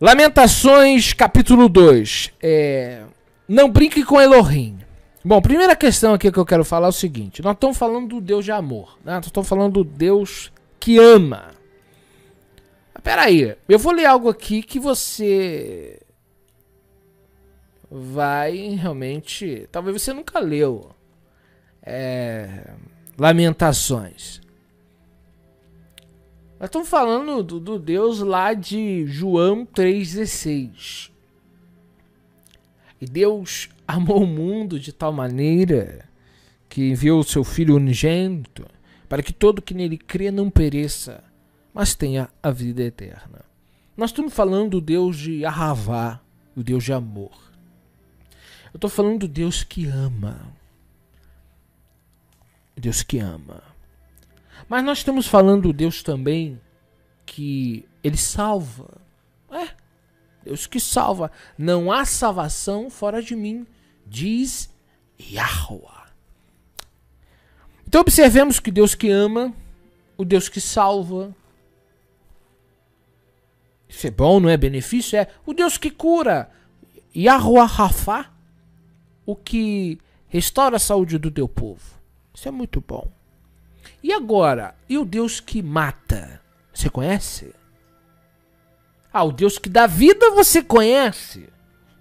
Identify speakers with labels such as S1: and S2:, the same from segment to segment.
S1: Lamentações, capítulo 2. É... Não brinque com Elohim. Bom, primeira questão aqui que eu quero falar é o seguinte: nós estamos falando do Deus de amor, né? Nós estamos falando do Deus que ama. Ah, peraí, eu vou ler algo aqui que você vai realmente. Talvez você nunca leu. É... Lamentações. Nós estamos falando do, do Deus lá de João 3,16. E Deus amou o mundo de tal maneira que enviou o seu Filho unigênito para que todo que nele crê não pereça, mas tenha a vida eterna. Nós estamos falando do Deus de Arravá, o Deus de amor. Eu estou falando do Deus que ama. Deus que ama. Mas nós estamos falando do Deus também que ele salva. É, Deus que salva. Não há salvação fora de mim, diz Yahweh. Então observemos que Deus que ama, o Deus que salva. Isso é bom, não é benefício? É o Deus que cura. Yahweh Rafa, o que restaura a saúde do teu povo. Isso é muito bom. E agora, e o Deus que mata? Você conhece? Ah, o Deus que dá vida você conhece.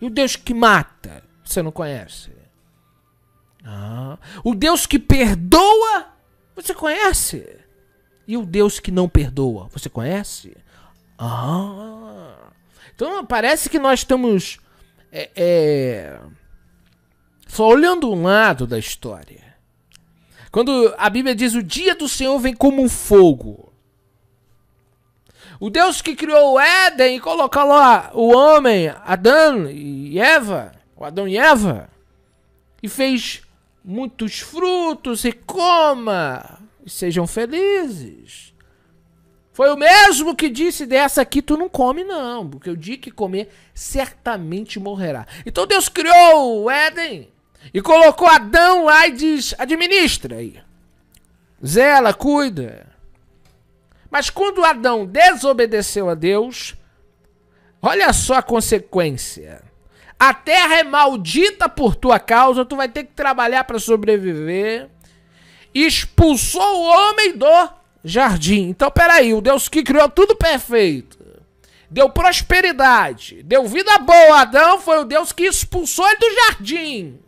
S1: E o Deus que mata você não conhece. Ah, o Deus que perdoa você conhece. E o Deus que não perdoa você conhece? Ah. Então parece que nós estamos é, é, só olhando um lado da história. Quando a Bíblia diz o dia do Senhor vem como um fogo. O Deus que criou o Éden e colocou lá o homem, Adão e Eva, o Adão e Eva, e fez muitos frutos e coma e sejam felizes. Foi o mesmo que disse dessa aqui tu não come não, porque o dia que comer certamente morrerá. Então Deus criou o Éden e colocou Adão lá e diz: administra aí. Zela, cuida. Mas quando Adão desobedeceu a Deus, olha só a consequência. A terra é maldita por tua causa, tu vai ter que trabalhar para sobreviver. Expulsou o homem do jardim. Então, peraí, o Deus que criou tudo perfeito, deu prosperidade, deu vida boa a Adão, foi o Deus que expulsou ele do jardim.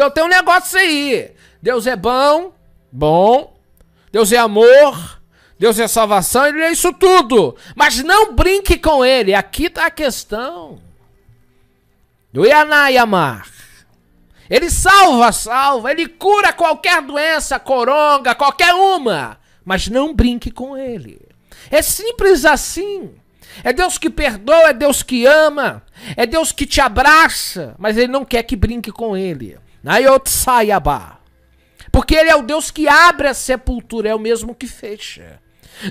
S1: Então tem um negócio aí. Deus é bom, bom. Deus é amor. Deus é salvação, ele é isso tudo. Mas não brinque com ele. Aqui está a questão. Do Yaná e Amar. Ele salva, salva. Ele cura qualquer doença, coronga, qualquer uma. Mas não brinque com ele. É simples assim. É Deus que perdoa, é Deus que ama, é Deus que te abraça, mas ele não quer que brinque com ele. Nayotsayabá. Porque ele é o Deus que abre a sepultura, é o mesmo que fecha.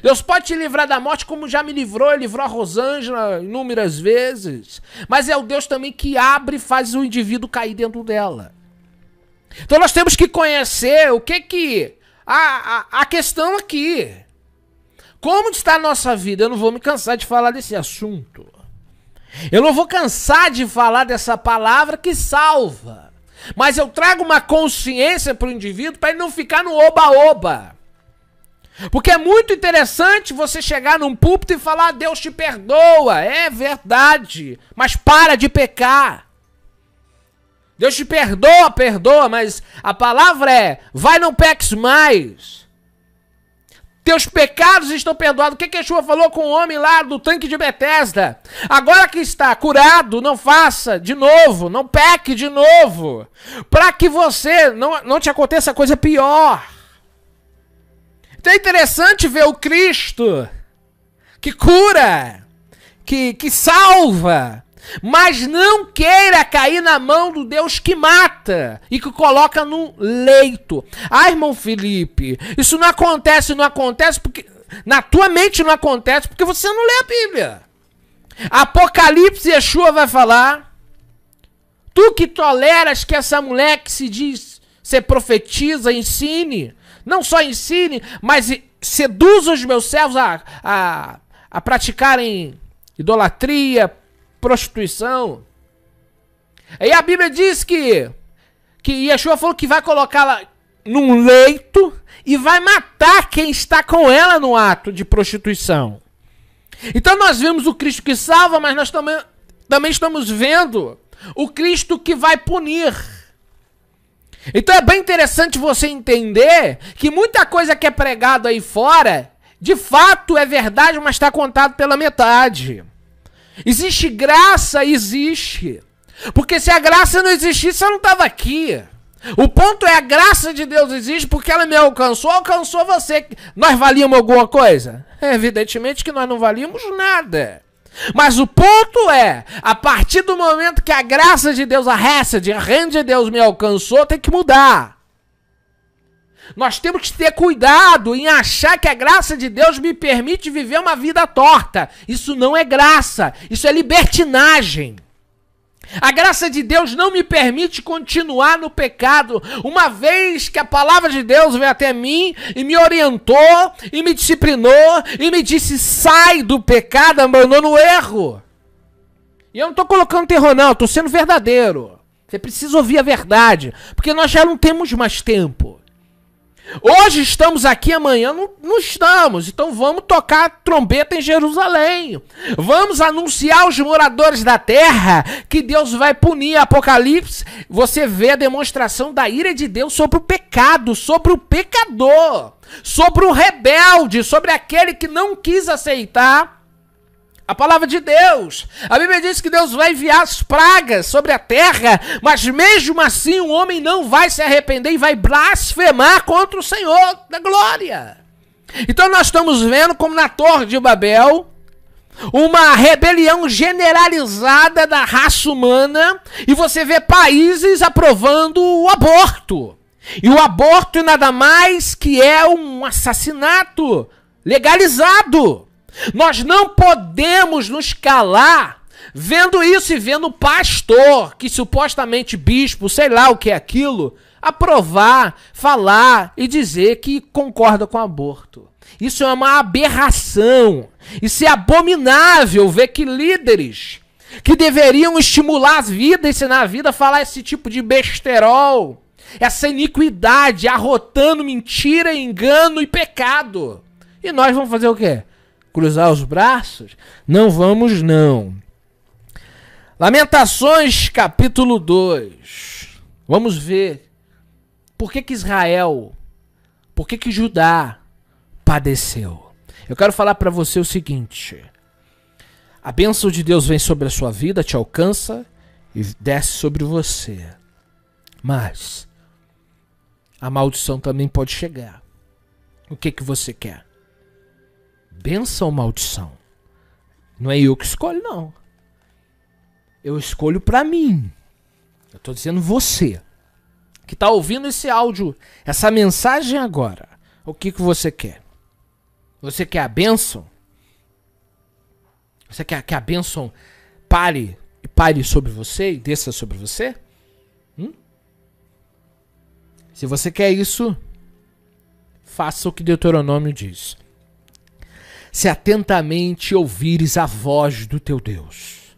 S1: Deus pode te livrar da morte, como já me livrou, ele livrou a Rosângela inúmeras vezes. Mas é o Deus também que abre e faz o indivíduo cair dentro dela. Então nós temos que conhecer o que que. A, a, a questão aqui. Como está a nossa vida? Eu não vou me cansar de falar desse assunto. Eu não vou cansar de falar dessa palavra que salva. Mas eu trago uma consciência para o indivíduo para ele não ficar no oba-oba. Porque é muito interessante você chegar num púlpito e falar: ah, Deus te perdoa. É verdade. Mas para de pecar. Deus te perdoa, perdoa, mas a palavra é: vai, não peques mais. Teus pecados estão perdoados. O que Yeshua falou com o homem lá do tanque de Betesda? Agora que está curado, não faça de novo, não peque de novo. Para que você não, não te aconteça coisa pior. Então é interessante ver o Cristo que cura, que, que salva, mas não queira cair na mão do Deus que mata e que coloca no leito. Ah, irmão Felipe, isso não acontece, não acontece porque. Na tua mente não acontece porque você não lê a Bíblia. Apocalipse Yeshua vai falar. Tu que toleras que essa mulher que se diz ser profetiza, ensine. Não só ensine, mas seduz os meus servos a, a, a praticarem idolatria, prostituição. Aí a Bíblia diz que que Yeshua falou que vai colocá-la num leito e vai matar quem está com ela no ato de prostituição. Então nós vimos o Cristo que salva, mas nós também, também estamos vendo o Cristo que vai punir. Então é bem interessante você entender que muita coisa que é pregada aí fora, de fato é verdade, mas está contado pela metade. Existe graça? Existe. Porque se a graça não existisse, eu não estava aqui. O ponto é a graça de Deus existe porque ela me alcançou, alcançou você. Nós valíamos alguma coisa? É, evidentemente que nós não valíamos nada. Mas o ponto é, a partir do momento que a graça de Deus, a resta de rende de Deus me alcançou, tem que mudar. Nós temos que ter cuidado em achar que a graça de Deus me permite viver uma vida torta. Isso não é graça, isso é libertinagem. A graça de Deus não me permite continuar no pecado, uma vez que a palavra de Deus veio até mim e me orientou, e me disciplinou, e me disse: sai do pecado, abandona o erro. E eu não estou colocando terror, não, estou sendo verdadeiro. Você precisa ouvir a verdade, porque nós já não temos mais tempo. Hoje estamos aqui, amanhã não, não, estamos. Então vamos tocar trombeta em Jerusalém. Vamos anunciar aos moradores da terra que Deus vai punir. Apocalipse, você vê a demonstração da ira de Deus sobre o pecado, sobre o pecador, sobre o rebelde, sobre aquele que não quis aceitar a palavra de Deus. A Bíblia diz que Deus vai enviar as pragas sobre a terra, mas mesmo assim o homem não vai se arrepender e vai blasfemar contra o Senhor da glória. Então nós estamos vendo como na Torre de Babel, uma rebelião generalizada da raça humana e você vê países aprovando o aborto. E o aborto nada mais que é um assassinato legalizado. Nós não podemos nos calar vendo isso e vendo o pastor, que supostamente bispo, sei lá o que é aquilo, aprovar, falar e dizer que concorda com aborto. Isso é uma aberração. Isso é abominável ver que líderes que deveriam estimular a vida, ensinar a vida, falar esse tipo de besterol, essa iniquidade, arrotando mentira, engano e pecado. E nós vamos fazer o quê? cruzar os braços? Não vamos, não. Lamentações capítulo 2. Vamos ver por que, que Israel, por que, que Judá padeceu. Eu quero falar para você o seguinte: a bênção de Deus vem sobre a sua vida, te alcança e desce sobre você. Mas a maldição também pode chegar. O que, que você quer? benção ou maldição. Não é eu que escolho, não. Eu escolho para mim. Eu tô dizendo você que tá ouvindo esse áudio, essa mensagem agora. O que que você quer? Você quer a bênção? Você quer que a bênção pare e pare sobre você e desça sobre você? Hum? Se você quer isso, faça o que Deuteronômio diz se atentamente ouvires a voz do teu Deus.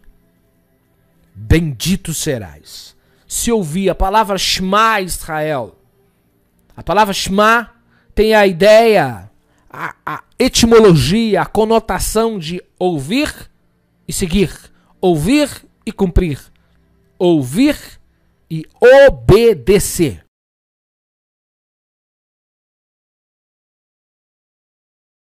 S1: Bendito serás. Se ouvir a palavra Shema Israel, a palavra Shema tem a ideia, a, a etimologia, a conotação de ouvir e seguir, ouvir e cumprir, ouvir e obedecer.